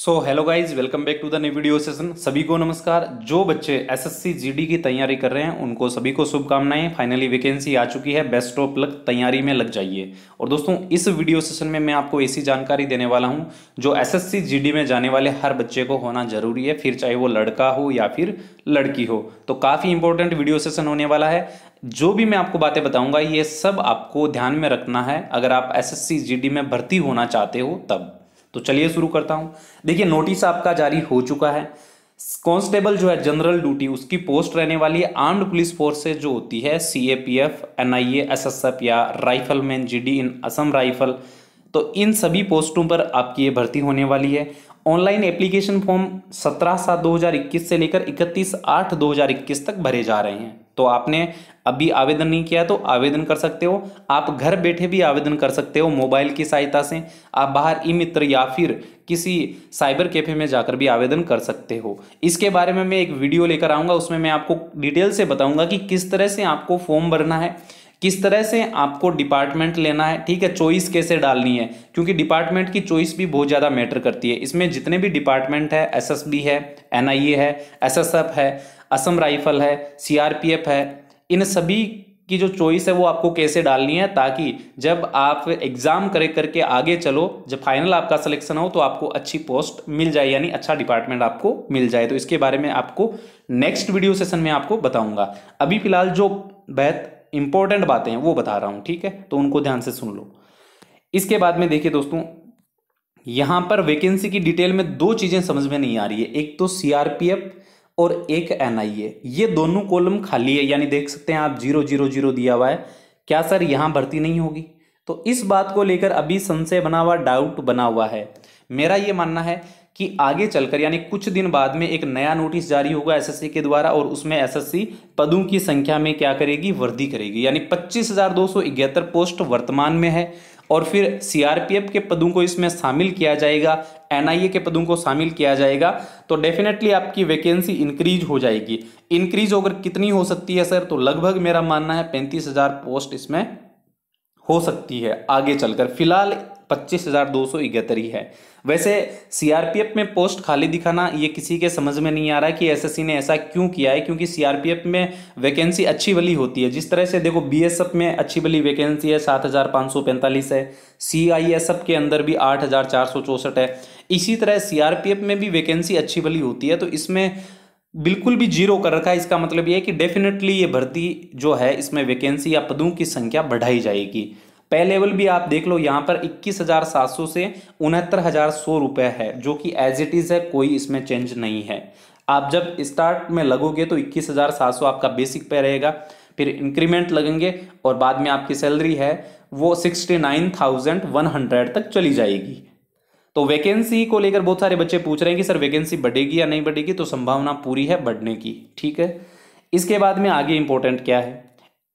so hello guys welcome back to the new video session सभी को नमस्कार जो बच्चे एसएससी जीडी की तैयारी कर रहे हैं उनको सभी को शुभकामनाएं फाइनली वैकेंसी आ चुकी है बेस्ट ऑफ लक तैयारी में लग जाइए और दोस्तों इस वीडियो सेशन में मैं आपको ऐसी जानकारी देने वाला हूं जो एसएससी जीडी में जाने वाले हर बच्चे को होना जरूरी है फिर चाहे वो लड़का हो या फिर लड़की हो तो काफ़ी इंपॉर्टेंट वीडियो सेशन होने वाला है जो भी मैं आपको बातें बताऊँगा ये सब आपको ध्यान में रखना है अगर आप एस एस में भर्ती होना चाहते हो तब तो चलिए शुरू करता हूं देखिए नोटिस आपका जारी हो चुका है कांस्टेबल जो है जनरल ड्यूटी उसकी पोस्ट रहने वाली है आर्म्ड पुलिस फोर्सेज जो होती है C A P F N I A S S F या rifleman G D in Assam rifle तो इन सभी पोस्टों पर आपकी ये भर्ती होने वाली है ऑनलाइन एप्लीकेशन फॉर्म 17 सात 2021 से लेकर 31 आठ 2021 तक भरे जा रहे हैं तो आपने अभी आवेदन नहीं किया तो आवेदन कर सकते हो आप घर बैठे भी आवेदन कर सकते हो मोबाइल की सहायता से आप बाहर ई मित्र या फिर किसी साइबर कैफे में जाकर भी आवेदन कर सकते हो इसके बारे में मैं एक वीडियो लेकर आऊँगा उसमें मैं आपको डिटेल से बताऊँगा कि किस तरह से आपको फॉर्म भरना है किस तरह से आपको डिपार्टमेंट लेना है ठीक है चॉइस कैसे डालनी है क्योंकि डिपार्टमेंट की चॉइस भी बहुत ज़्यादा मैटर करती है इसमें जितने भी डिपार्टमेंट है एसएसबी है एनआईए है एसएसएफ है असम राइफल है सीआरपीएफ है इन सभी की जो चॉइस है वो आपको कैसे डालनी है ताकि जब आप एग्ज़ाम करे करके आगे चलो जब फाइनल आपका सिलेक्शन हो तो आपको अच्छी पोस्ट मिल जाए यानी अच्छा डिपार्टमेंट आपको मिल जाए तो इसके बारे में आपको नेक्स्ट वीडियो सेशन में आपको बताऊंगा अभी फिलहाल जो बेहतर इंपॉर्टेंट बातें हैं वो बता रहा हूं ठीक है तो उनको ध्यान से सुन लो इसके बाद में देखिए दोस्तों यहां पर वैकेंसी की डिटेल में दो चीज़ें समझ में नहीं आ रही है एक तो सीआरपीएफ और एक एनआईए ये दोनों कॉलम खाली है यानी देख सकते हैं आप जीरो जीरो जीरो दिया हुआ है क्या सर यहां भर्ती नहीं होगी तो इस बात को लेकर अभी संशय बना हुआ डाउट बना हुआ है मेरा यह मानना है कि आगे चलकर यानी कुछ दिन बाद में एक नया नोटिस जारी होगा एसएससी के द्वारा और उसमें एसएससी पदों की संख्या में क्या करेगी वृद्धि करेगी यानी पच्चीस पोस्ट वर्तमान में है और फिर सीआरपीएफ के पदों को इसमें शामिल किया जाएगा एनआईए के पदों को शामिल किया जाएगा तो डेफिनेटली आपकी वैकेंसी इंक्रीज हो जाएगी इंक्रीज अगर कितनी हो सकती है सर तो लगभग मेरा मानना है पैंतीस हजार पोस्ट इसमें हो सकती है आगे चलकर फिलहाल पच्चीस हज़ार दो सौ इकहत्तर ही है वैसे सीआरपीएफ में पोस्ट खाली दिखाना ये किसी के समझ में नहीं आ रहा है कि एसएससी ने ऐसा क्यों किया है क्योंकि सीआरपीएफ में वैकेंसी अच्छी वाली होती है जिस तरह से देखो बीएसएफ में अच्छी वाली वैकेंसी है सात हज़ार पाँच सौ पैंतालीस है सीआईएसएफ के अंदर भी आठ हज़ार चार सौ चौसठ है इसी तरह सीआरपीएफ में भी वैकेंसी अच्छी वाली होती है तो इसमें बिल्कुल भी जीरो कर रखा है इसका मतलब ये है कि डेफिनेटली ये भर्ती जो है इसमें वैकेंसी या पदों की संख्या बढ़ाई जाएगी पे लेवल भी आप देख लो यहाँ पर इक्कीस हजार सात सौ से उनहत्तर हजार सौ रुपये है जो कि एज इट इज़ है कोई इसमें चेंज नहीं है आप जब स्टार्ट में लगोगे तो इक्कीस हजार सात सौ आपका बेसिक पे रहेगा फिर इंक्रीमेंट लगेंगे और बाद में आपकी सैलरी है वो sixty nine thousand one hundred तक चली जाएगी तो वैकेंसी को लेकर बहुत सारे बच्चे पूछ रहे हैं कि सर वैकेंसी बढ़ेगी या नहीं बढ़ेगी तो संभावना पूरी है बढ़ने की ठीक है इसके बाद में आगे इंपॉर्टेंट क्या है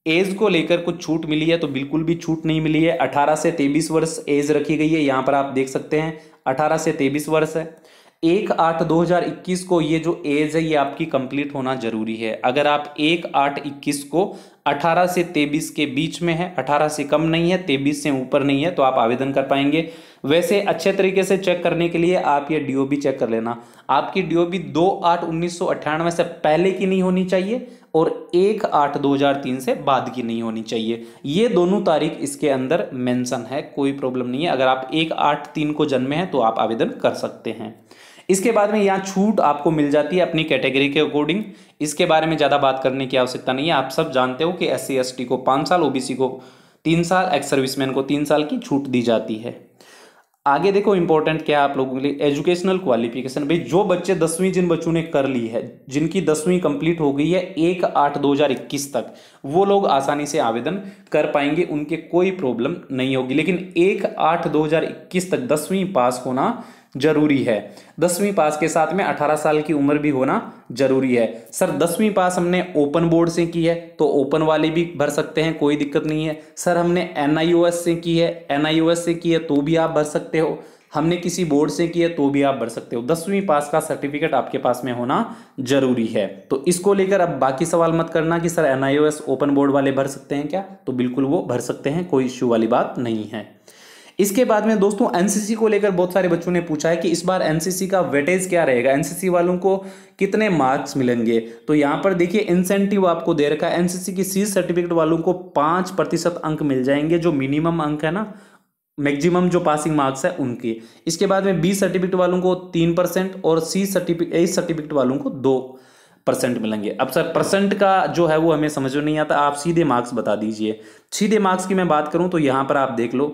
एज को लेकर कुछ छूट मिली है तो बिल्कुल भी छूट नहीं मिली है 18 से 23 वर्ष एज रखी गई है यहाँ पर आप देख सकते हैं 18 से 23 वर्ष है एक आठ दो हज़ार इक्कीस को ये जो एज है ये आपकी कंप्लीट होना जरूरी है अगर आप एक आठ इक्कीस को 18 से 23 के बीच में है 18 से कम नहीं है 23 से ऊपर नहीं है तो आप आवेदन कर पाएंगे वैसे अच्छे तरीके से चेक करने के लिए आप ये डीओबी चेक कर लेना आपकी डीओबी दो आठ उन्नीस से पहले की नहीं होनी चाहिए और एक आठ दो हज़ार तीन से बाद की नहीं होनी चाहिए ये दोनों तारीख इसके अंदर मेंशन है कोई प्रॉब्लम नहीं है अगर आप एक आठ तीन को जन्मे हैं तो आप आवेदन कर सकते हैं इसके बाद में यहाँ छूट आपको मिल जाती है अपनी कैटेगरी के अकॉर्डिंग इसके बारे में ज़्यादा बात करने की आवश्यकता नहीं है आप सब जानते हो कि एस सी को पाँच साल ओ को तीन साल एक्स सर्विसमैन को तीन साल की छूट दी जाती है आगे देखो इंपॉर्टेंट क्या आप लोगों के लिए एजुकेशनल क्वालिफिकेशन भाई जो बच्चे दसवीं जिन बच्चों ने कर ली है जिनकी दसवीं कंप्लीट हो गई है एक आठ दो हजार इक्कीस तक वो लोग आसानी से आवेदन कर पाएंगे उनके कोई प्रॉब्लम नहीं होगी लेकिन एक आठ दो हजार इक्कीस तक दसवीं पास होना जरूरी है दसवीं पास के साथ में अठारह साल की उम्र भी होना जरूरी है सर दसवीं पास हमने ओपन बोर्ड से की है तो ओपन वाले भी भर सकते हैं कोई दिक्कत नहीं है सर हमने एन से की है एन से की है तो भी आप भर सकते हो हमने किसी बोर्ड से किया तो भी आप भर सकते हो दसवीं पास का सर्टिफिकेट आपके पास में होना जरूरी है तो इसको लेकर अब बाकी सवाल मत करना कि सर एन ओपन बोर्ड वाले भर सकते हैं क्या तो बिल्कुल वो भर सकते हैं कोई इश्यू वाली बात नहीं है इसके बाद में दोस्तों एनसीसी को लेकर बहुत सारे बच्चों ने पूछा है कि इस बार एनसीसी का वेटेज क्या रहेगा एनसीसी वालों को कितने मार्क्स मिलेंगे तो यहाँ पर देखिए इंसेंटिव आपको दे रखा है एनसीसी की सी सर्टिफिकेट वालों को पाँच प्रतिशत अंक मिल जाएंगे जो मिनिमम अंक है ना मैक्सिमम जो पासिंग मार्क्स है उनके इसके बाद में बी सर्टिफिकेट वालों को तीन परसेंट और सी सर्टिफिकेट ए सर्टिफिकेट वालों को दो परसेंट मिलेंगे अब सर परसेंट का जो है वो हमें समझ में नहीं आता आप सीधे मार्क्स बता दीजिए सीधे मार्क्स की मैं बात करूं तो यहां पर आप देख लो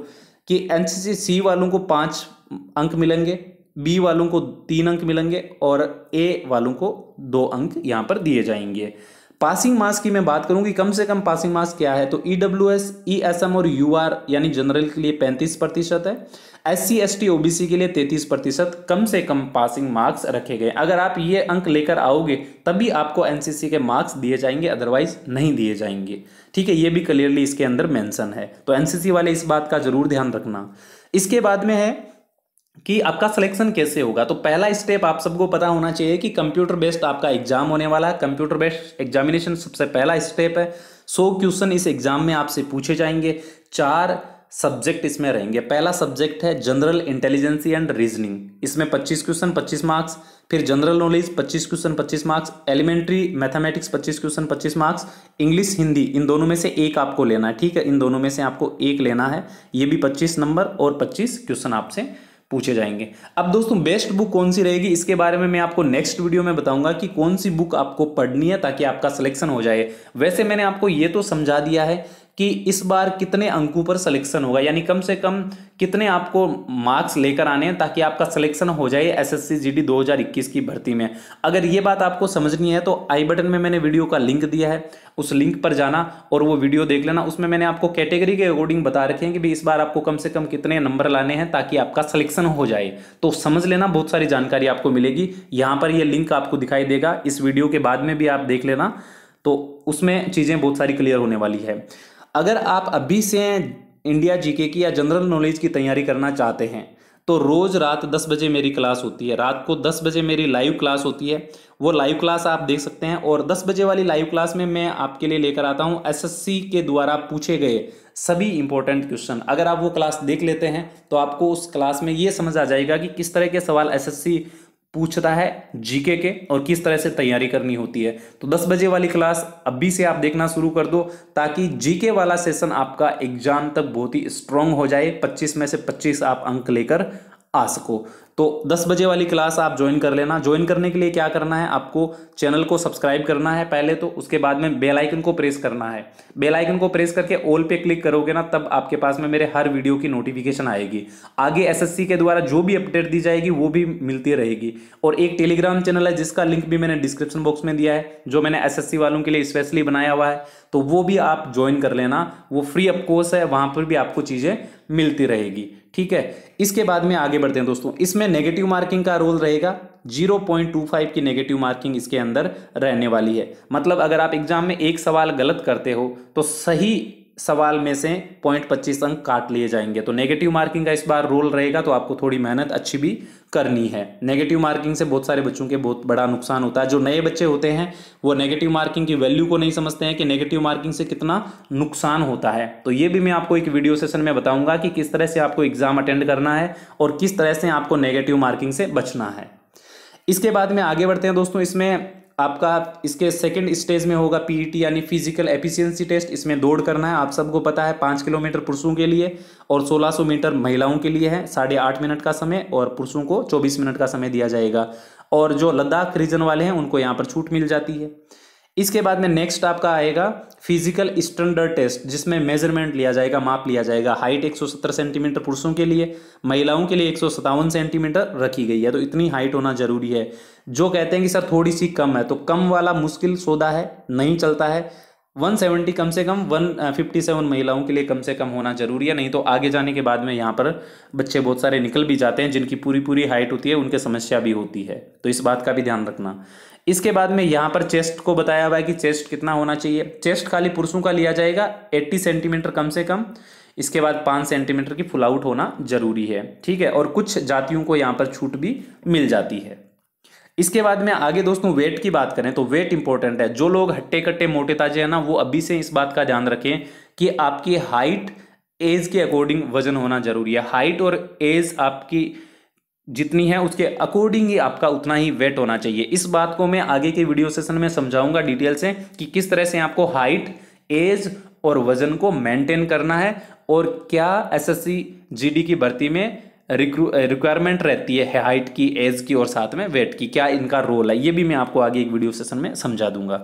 कि एनसीसी सी वालों को पाँच अंक मिलेंगे बी वालों को तीन अंक मिलेंगे और ए वालों को दो अंक यहाँ पर दिए जाएंगे पासिंग मार्क्स की मैं बात करूं कि कम से कम पासिंग मार्क्स क्या है तो E W S E S M और यू आर यानी जनरल के लिए पैंतीस प्रतिशत है S C S T OBC के लिए तैतीस प्रतिशत कम से कम पासिंग मार्क्स रखे गए अगर आप ये अंक लेकर आओगे तभी आपको एनसीसी के मार्क्स दिए जाएंगे अदरवाइज नहीं दिए जाएंगे ठीक है ये भी क्लियरली इसके अंदर मैंसन है तो एन सी सी वाले इस बात का जरूर ध्यान रखना इसके बाद में है कि आपका सिलेक्शन कैसे होगा तो पहला स्टेप आप सबको पता होना चाहिए कि कंप्यूटर बेस्ड आपका एग्जाम होने वाला है कंप्यूटर बेस्ड एग्जामिनेशन सबसे पहला स्टेप है सो क्वेश्चन इस एग्जाम में आपसे पूछे जाएंगे चार सब्जेक्ट इसमें रहेंगे पहला सब्जेक्ट है जनरल इंटेलिजेंसी एंड रीजनिंग इसमें 25 क्वेश्चन 25 मार्क्स फिर general knowledge 25 question 25 marks elementary mathematics 25 question 25 marks English Hindi इन दोनों में से एक आपको लेना है ठीक है इन दोनों में से आपको एक लेना है ये भी 25 नंबर और 25 क्वेश्चन आपसे पूछे जाएंगे अब दोस्तों बेस्ट बुक कौन सी रहेगी इसके बारे में मैं आपको नेक्स्ट वीडियो में बताऊंगा कि कौन सी बुक आपको पढ़नी है ताकि आपका सिलेक्शन हो जाए वैसे मैंने आपको ये तो समझा दिया है कि इस बार कितने अंकों पर सिलेक्शन होगा यानी कम से कम कितने आपको मार्क्स लेकर आने हैं ताकि आपका सिलेक्शन हो जाए एसएससी जीडी 2021 की भर्ती में अगर ये बात आपको समझनी है तो आई बटन में मैंने वीडियो का लिंक दिया है उस लिंक पर जाना और वो वीडियो देख लेना उसमें मैंने आपको कैटेगरी के अकॉर्डिंग बता रखे हैं कि भाई इस बार आपको कम से कम कितने नंबर लाने हैं ताकि आपका सिलेक्शन हो जाए तो समझ लेना बहुत सारी जानकारी आपको मिलेगी यहाँ पर यह लिंक आपको दिखाई देगा इस वीडियो के बाद में भी आप देख लेना तो उसमें चीज़ें बहुत सारी क्लियर होने वाली है अगर आप अभी से इंडिया जीके की या जनरल नॉलेज की तैयारी करना चाहते हैं तो रोज़ रात 10 बजे मेरी क्लास होती है रात को 10 बजे मेरी लाइव क्लास होती है वो लाइव क्लास आप देख सकते हैं और 10 बजे वाली लाइव क्लास में मैं आपके लिए लेकर आता हूं एसएससी के द्वारा पूछे गए सभी इंपॉर्टेंट क्वेश्चन अगर आप वो क्लास देख लेते हैं तो आपको उस क्लास में ये समझ आ जाएगा कि किस तरह के सवाल एस पूछता है जीके के और किस तरह से तैयारी करनी होती है तो 10 बजे वाली क्लास अभी से आप देखना शुरू कर दो ताकि जीके वाला सेशन आपका एग्जाम तक बहुत ही स्ट्रांग हो जाए 25 में से 25 आप अंक लेकर आ सको तो 10 बजे वाली क्लास आप ज्वाइन कर लेना ज्वाइन करने के लिए क्या करना है आपको चैनल को सब्सक्राइब करना है पहले तो उसके बाद में बेल आइकन को प्रेस करना है बेल आइकन को प्रेस करके ऑल पे क्लिक करोगे ना तब आपके पास में मेरे हर वीडियो की नोटिफिकेशन आएगी आगे एसएससी के द्वारा जो भी अपडेट दी जाएगी वो भी मिलती रहेगी और एक टेलीग्राम चैनल है जिसका लिंक भी मैंने डिस्क्रिप्शन बॉक्स में दिया है जो मैंने एस वालों के लिए स्पेशली बनाया हुआ है तो वो भी आप ज्वाइन कर लेना वो फ्री ऑफ कोर्स है वहाँ पर भी आपको चीज़ें मिलती रहेगी ठीक है इसके बाद में आगे बढ़ते हैं दोस्तों इसमें नेगेटिव मार्किंग का रोल रहेगा 0.25 की नेगेटिव मार्किंग इसके अंदर रहने वाली है मतलब अगर आप एग्जाम में एक सवाल गलत करते हो तो सही सवाल में से पॉइंट पच्चीस अंक काट लिए जाएंगे तो नेगेटिव मार्किंग का इस बार रोल रहेगा तो आपको थोड़ी मेहनत अच्छी भी करनी है नेगेटिव मार्किंग से बहुत सारे बच्चों के बहुत बड़ा नुकसान होता है जो नए बच्चे होते हैं वो नेगेटिव मार्किंग की वैल्यू को नहीं समझते हैं कि नेगेटिव मार्किंग से कितना नुकसान होता है तो ये भी मैं आपको एक वीडियो सेशन में बताऊंगा कि किस तरह से आपको एग्ज़ाम अटेंड करना है और किस तरह से आपको नेगेटिव मार्किंग से बचना है इसके बाद में आगे बढ़ते हैं दोस्तों इसमें आपका इसके सेकेंड स्टेज में होगा पीईटी e यानी फिजिकल एफिशिएंसी टेस्ट इसमें दौड़ करना है आप सबको पता है पाँच किलोमीटर पुरुषों के लिए और 1600 मीटर महिलाओं के लिए है साढ़े आठ मिनट का समय और पुरुषों को 24 मिनट का समय दिया जाएगा और जो लद्दाख रीजन वाले हैं उनको यहाँ पर छूट मिल जाती है इसके बाद में नेक्स्ट आपका आएगा फिजिकल स्टैंडर्ड टेस्ट जिसमें मेजरमेंट लिया जाएगा माप लिया जाएगा हाइट 170 सेंटीमीटर पुरुषों के लिए महिलाओं के लिए एक सेंटीमीटर रखी गई है तो इतनी हाइट होना जरूरी है जो कहते हैं कि सर थोड़ी सी कम है तो कम वाला मुश्किल सौदा है नहीं चलता है 170 कम से कम 157 महिलाओं के लिए कम से कम होना जरूरी है नहीं तो आगे जाने के बाद में यहाँ पर बच्चे बहुत सारे निकल भी जाते हैं जिनकी पूरी पूरी हाइट होती है उनके समस्या भी होती है तो इस बात का भी ध्यान रखना इसके बाद में यहाँ पर चेस्ट को बताया हुआ है कि चेस्ट कितना होना चाहिए चेस्ट खाली पुरुषों का लिया जाएगा एट्टी सेंटीमीटर कम से कम इसके बाद पाँच सेंटीमीटर की फुल आउट होना जरूरी है ठीक है और कुछ जातियों को यहाँ पर छूट भी मिल जाती है इसके बाद में आगे दोस्तों वेट की बात करें तो वेट इंपॉर्टेंट है जो लोग हट्टे कट्टे मोटे ताजे हैं ना वो अभी से इस बात का ध्यान रखें कि आपकी हाइट एज के अकॉर्डिंग वजन होना जरूरी है हाइट और एज आपकी जितनी है उसके अकॉर्डिंग ही आपका उतना ही वेट होना चाहिए इस बात को मैं आगे के वीडियो सेशन में समझाऊंगा डिटेल से कि किस तरह से आपको हाइट एज और वजन को मेंटेन करना है और क्या एसएससी जीडी की भर्ती में रिक्वायरमेंट eh, रहती है हाइट की एज की और साथ में वेट की क्या इनका रोल है ये भी मैं आपको आगे एक वीडियो सेशन में समझा दूंगा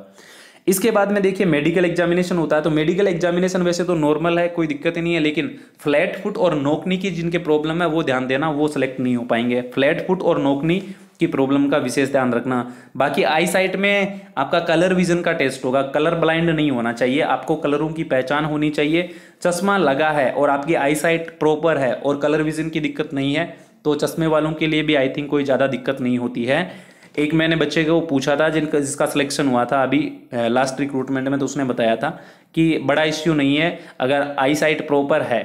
इसके बाद में देखिए मेडिकल एग्जामिनेशन होता है तो मेडिकल एग्जामिनेशन वैसे तो नॉर्मल है कोई दिक्कत ही नहीं है लेकिन फ्लैट फुट और नोकनी की जिनके प्रॉब्लम है वो ध्यान देना वो सिलेक्ट नहीं हो पाएंगे फ्लैट फुट और नोकनी की प्रॉब्लम का विशेष ध्यान रखना बाकी आई साइट में आपका कलर विजन का टेस्ट होगा कलर ब्लाइंड नहीं होना चाहिए आपको कलरों की पहचान होनी चाहिए चश्मा लगा है और आपकी आई साइट प्रॉपर है और कलर विजन की दिक्कत नहीं है तो चश्मे वालों के लिए भी आई थिंक कोई ज़्यादा दिक्कत नहीं होती है एक मैंने बच्चे को पूछा था जिनका जिसका सिलेक्शन हुआ था अभी लास्ट रिक्रूटमेंट में तो उसने बताया था कि बड़ा इश्यू नहीं है अगर आई साइट प्रॉपर है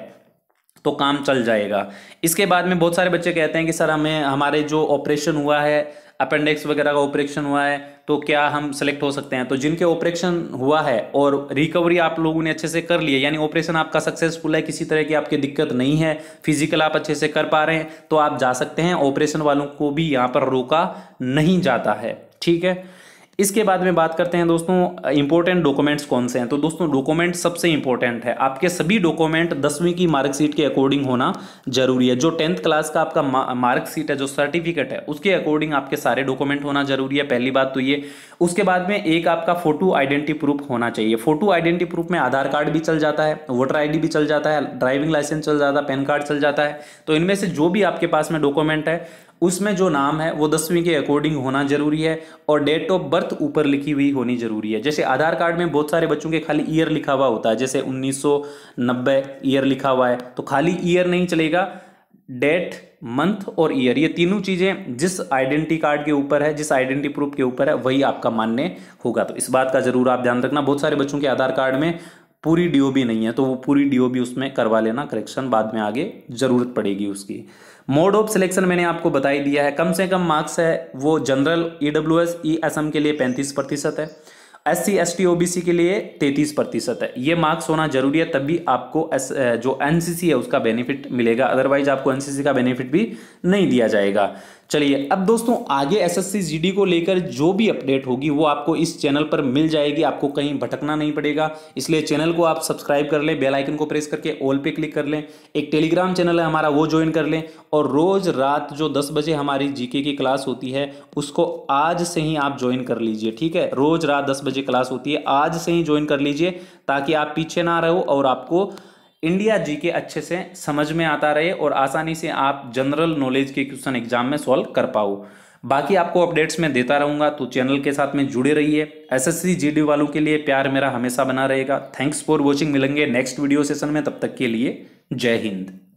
तो काम चल जाएगा इसके बाद में बहुत सारे बच्चे कहते हैं कि सर हमें हमारे जो ऑपरेशन हुआ है अपेंडिक्स वगैरह का ऑपरेशन हुआ है तो क्या हम सेलेक्ट हो सकते हैं तो जिनके ऑपरेशन हुआ है और रिकवरी आप लोगों ने अच्छे से कर लिया यानी ऑपरेशन आपका सक्सेसफुल है किसी तरह की आपकी दिक्कत नहीं है फिजिकल आप अच्छे से कर पा रहे हैं तो आप जा सकते हैं ऑपरेशन वालों को भी यहाँ पर रोका नहीं जाता है ठीक है इसके बाद में बात करते हैं दोस्तों इंपॉर्टेंट डॉक्यूमेंट्स कौन से हैं तो दोस्तों डॉक्यूमेंट सबसे इंपॉर्टेंट है आपके सभी डॉक्यूमेंट दसवीं की मार्कशीट के अकॉर्डिंग होना जरूरी है जो टेंथ क्लास का आपका मार्कशीट है जो सर्टिफिकेट है उसके अकॉर्डिंग आपके सारे डॉक्यूमेंट होना जरूरी है पहली बात तो ये उसके बाद में एक आपका फोटो आइडेंटिटी प्रूफ होना चाहिए फोटो आइडेंटिटी प्रूफ में आधार कार्ड भी चल जाता है वोटर आई भी चल जाता है ड्राइविंग लाइसेंस चल जाता है पैन कार्ड चल जाता है तो इनमें से जो भी आपके पास में डॉक्यूमेंट है उसमें जो नाम है वो दसवीं के अकॉर्डिंग होना जरूरी है और डेट ऑफ बर्थ ऊपर लिखी हुई होनी जरूरी है जैसे आधार कार्ड में बहुत सारे बच्चों के खाली ईयर लिखा हुआ होता है जैसे 1990 ईयर लिखा हुआ है तो खाली ईयर नहीं चलेगा डेट मंथ और ईयर ये तीनों चीज़ें जिस आइडेंटिटी कार्ड के ऊपर है जिस आइडेंटिटी प्रूफ के ऊपर है वही आपका मान्य होगा तो इस बात का जरूर आप ध्यान रखना बहुत सारे बच्चों के आधार कार्ड में पूरी डीओबी नहीं है तो वो पूरी डीओबी उसमें करवा लेना करेक्शन बाद में आगे ज़रूरत पड़ेगी उसकी मोड ऑफ सिलेक्शन मैंने आपको बताई दिया है कम से कम मार्क्स है वो general E W S E S M के लिए पैंतीस प्रतिशत है S C S T O B C के लिए तैतीस प्रतिशत है ये मार्क्स होना जरूरी है तभी आपको एस जो एन सी सी है उसका बेनिफिट मिलेगा अदरवाइज आपको एन सी सी का बेनिफिट भी नहीं दिया जाएगा चलिए अब दोस्तों आगे एसएससी जीडी को लेकर जो भी अपडेट होगी वो आपको इस चैनल पर मिल जाएगी आपको कहीं भटकना नहीं पड़ेगा इसलिए चैनल को आप सब्सक्राइब कर लें बेल आइकन को प्रेस करके ऑल पे क्लिक कर लें एक टेलीग्राम चैनल है हमारा वो ज्वाइन कर लें और रोज रात जो दस बजे हमारी जीके की क्लास होती है उसको आज से ही आप ज्वाइन कर लीजिए ठीक है रोज रात दस बजे क्लास होती है आज से ही ज्वाइन कर लीजिए ताकि आप पीछे ना रहो और आपको इंडिया जी के अच्छे से समझ में आता रहे और आसानी से आप जनरल नॉलेज के क्वेश्चन एग्जाम में सॉल्व कर पाओ बाकी आपको अपडेट्स में देता रहूंगा तो चैनल के साथ में जुड़े रहिए एसएससी जीडी वालों के लिए प्यार मेरा हमेशा बना रहेगा थैंक्स फॉर वॉचिंग मिलेंगे नेक्स्ट वीडियो सेशन में तब तक के लिए जय हिंद